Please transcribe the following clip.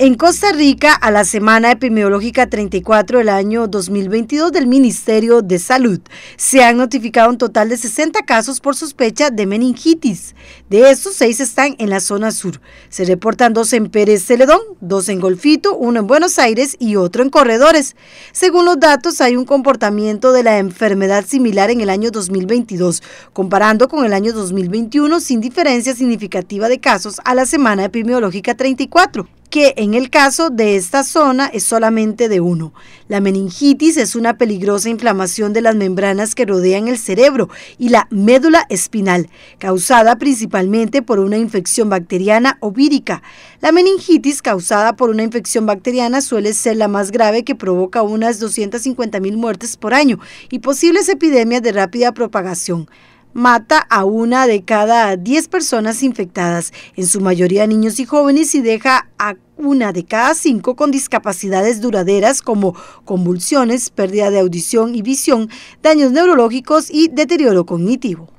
En Costa Rica, a la semana epidemiológica 34 del año 2022 del Ministerio de Salud, se han notificado un total de 60 casos por sospecha de meningitis. De estos, seis están en la zona sur. Se reportan dos en Pérez Celedón, dos en Golfito, uno en Buenos Aires y otro en Corredores. Según los datos, hay un comportamiento de la enfermedad similar en el año 2022, comparando con el año 2021 sin diferencia significativa de casos a la semana epidemiológica 34 que en el caso de esta zona es solamente de uno. La meningitis es una peligrosa inflamación de las membranas que rodean el cerebro y la médula espinal, causada principalmente por una infección bacteriana o vírica. La meningitis causada por una infección bacteriana suele ser la más grave que provoca unas 250.000 muertes por año y posibles epidemias de rápida propagación mata a una de cada 10 personas infectadas, en su mayoría niños y jóvenes, y deja a una de cada cinco con discapacidades duraderas como convulsiones, pérdida de audición y visión, daños neurológicos y deterioro cognitivo.